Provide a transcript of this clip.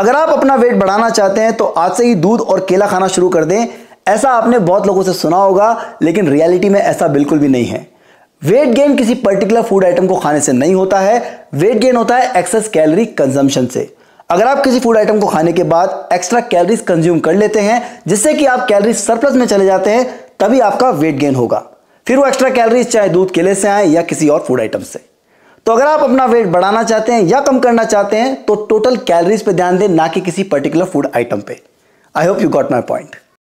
अगर आप अपना वेट बढ़ाना चाहते हैं तो आज से ही दूध और केला खाना शुरू कर दें ऐसा आपने बहुत लोगों से सुना होगा लेकिन रियलिटी में ऐसा बिल्कुल भी नहीं है वेट गेन किसी पर्टिकुलर फूड आइटम को खाने से नहीं होता है वेट गेन होता है एक्सेस कैलोरी कंजम्पशन से अगर आप किसी फूड आइटम को खाने के बाद एक्स्ट्रा कैलोरीज कंज्यूम कर लेते हैं जिससे कि आप कैलोरीज सरप्लस में चले जाते हैं तभी आपका वेट गेन होगा फिर वो एक्स्ट्रा कैलोरीज चाहे दूध केले से आए या किसी और फूड आइटम से तो अगर आप अपना वेट बढ़ाना चाहते हैं या कम करना चाहते हैं तो टोटल कैलोरीज पे ध्यान दें ना कि किसी पर्टिकुलर फूड आइटम पे I hope you got my point